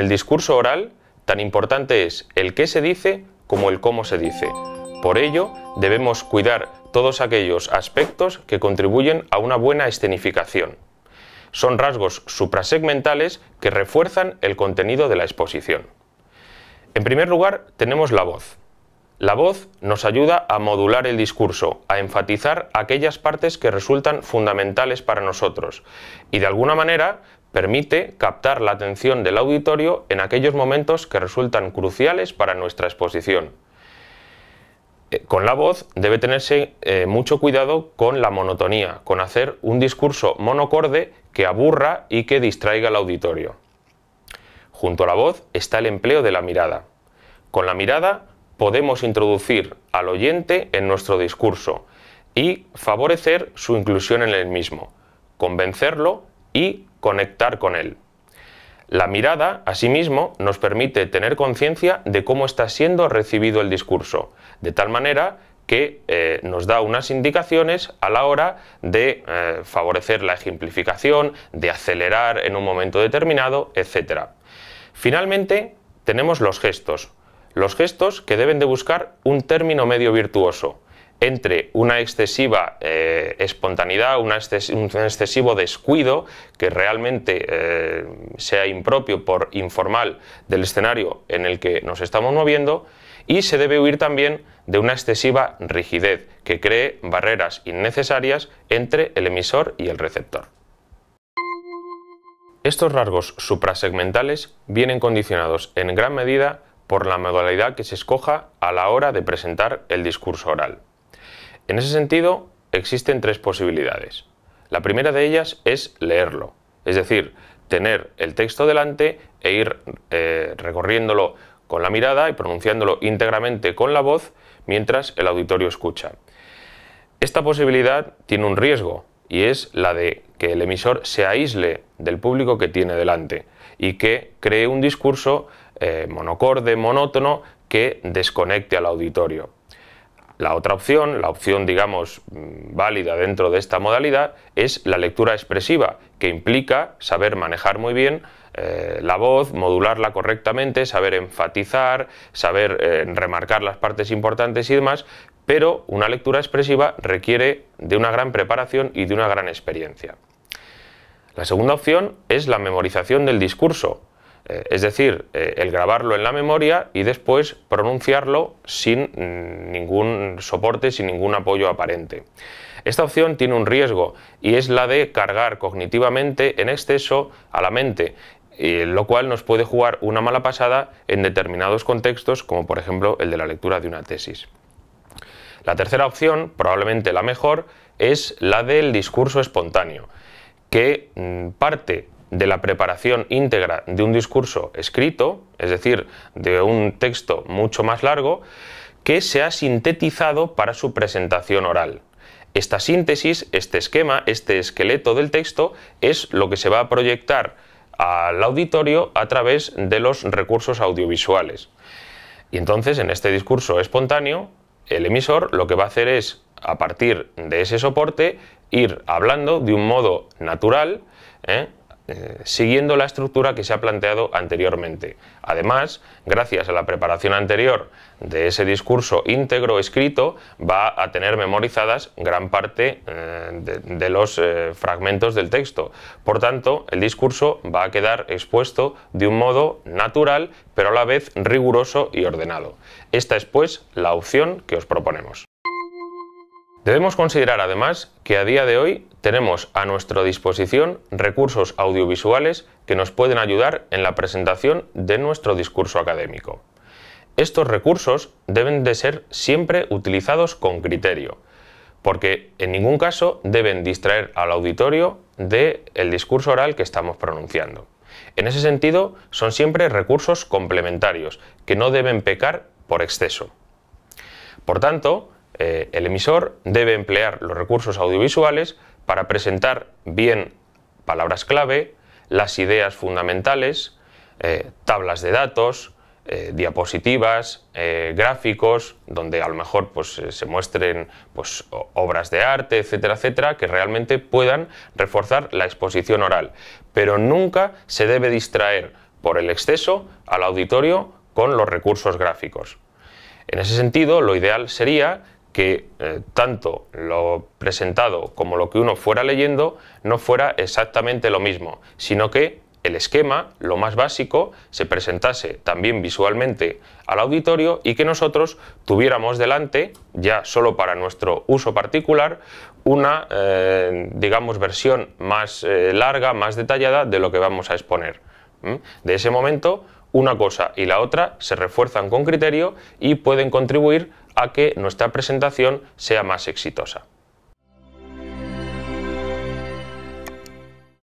el discurso oral, tan importante es el qué se dice como el cómo se dice. Por ello, debemos cuidar todos aquellos aspectos que contribuyen a una buena escenificación. Son rasgos suprasegmentales que refuerzan el contenido de la exposición. En primer lugar, tenemos la voz. La voz nos ayuda a modular el discurso, a enfatizar aquellas partes que resultan fundamentales para nosotros y de alguna manera permite captar la atención del auditorio en aquellos momentos que resultan cruciales para nuestra exposición. Eh, con la voz debe tenerse eh, mucho cuidado con la monotonía, con hacer un discurso monocorde que aburra y que distraiga al auditorio. Junto a la voz está el empleo de la mirada. Con la mirada podemos introducir al oyente en nuestro discurso y favorecer su inclusión en el mismo, convencerlo y conectar con él. La mirada, asimismo, nos permite tener conciencia de cómo está siendo recibido el discurso, de tal manera que eh, nos da unas indicaciones a la hora de eh, favorecer la ejemplificación, de acelerar en un momento determinado, etc. Finalmente, tenemos los gestos. Los gestos que deben de buscar un término medio virtuoso entre una excesiva eh, espontaneidad, un excesivo descuido que realmente eh, sea impropio por informal del escenario en el que nos estamos moviendo y se debe huir también de una excesiva rigidez que cree barreras innecesarias entre el emisor y el receptor. Estos rasgos suprasegmentales vienen condicionados en gran medida por la modalidad que se escoja a la hora de presentar el discurso oral. En ese sentido, existen tres posibilidades. La primera de ellas es leerlo, es decir, tener el texto delante e ir eh, recorriéndolo con la mirada y pronunciándolo íntegramente con la voz mientras el auditorio escucha. Esta posibilidad tiene un riesgo y es la de que el emisor se aísle del público que tiene delante y que cree un discurso eh, monocorde, monótono, que desconecte al auditorio. La otra opción, la opción digamos mm, válida dentro de esta modalidad, es la lectura expresiva, que implica saber manejar muy bien eh, la voz, modularla correctamente, saber enfatizar, saber eh, remarcar las partes importantes y demás, pero una lectura expresiva requiere de una gran preparación y de una gran experiencia. La segunda opción es la memorización del discurso, eh, es decir, eh, el grabarlo en la memoria y después pronunciarlo sin ningún soporte, sin ningún apoyo aparente. Esta opción tiene un riesgo y es la de cargar cognitivamente en exceso a la mente, eh, lo cual nos puede jugar una mala pasada en determinados contextos, como por ejemplo el de la lectura de una tesis. La tercera opción, probablemente la mejor, es la del discurso espontáneo, que mm, parte de la preparación íntegra de un discurso escrito, es decir, de un texto mucho más largo, que se ha sintetizado para su presentación oral. Esta síntesis, este esquema, este esqueleto del texto es lo que se va a proyectar al auditorio a través de los recursos audiovisuales. Y entonces, en este discurso espontáneo, el emisor lo que va a hacer es, a partir de ese soporte, ir hablando de un modo natural, ¿eh? Eh, siguiendo la estructura que se ha planteado anteriormente. Además, gracias a la preparación anterior de ese discurso íntegro escrito, va a tener memorizadas gran parte eh, de, los eh, fragmentos del texto. Por tanto, el discurso va a quedar expuesto de un modo natural, pero a la vez riguroso y ordenado. Esta es, pues, la opción que os proponemos. Debemos considerar además que a día de hoy tenemos a nuestra disposición recursos audiovisuales que nos pueden ayudar en la presentación de nuestro discurso académico. Estos recursos deben de ser siempre utilizados con criterio, porque en ningún caso deben distraer al auditorio del el discurso oral que estamos pronunciando. En ese sentido, son siempre recursos complementarios, que no deben pecar por exceso. Por tanto, eh, el emisor debe emplear los recursos audiovisuales para presentar bien palabras clave, las ideas fundamentales, eh, tablas de datos, eh, diapositivas, gráficos, donde a lo mejor pues, se muestren pues, obras de arte, etcétera, etcétera, que realmente puedan reforzar la exposición oral. Pero nunca se debe distraer por el exceso al auditorio con los recursos gráficos. En ese sentido, lo ideal sería que eh, tanto lo presentado como lo que uno fuera leyendo no fuera exactamente lo mismo, sino que el esquema, lo más básico, se presentase también visualmente al auditorio y que nosotros tuviéramos delante, ya solo para nuestro uso particular, una, eh, digamos, versión más eh, larga, más detallada de lo que vamos a exponer. De ese momento, una cosa y la otra se refuerzan con criterio y pueden contribuir a que nuestra presentación sea más exitosa.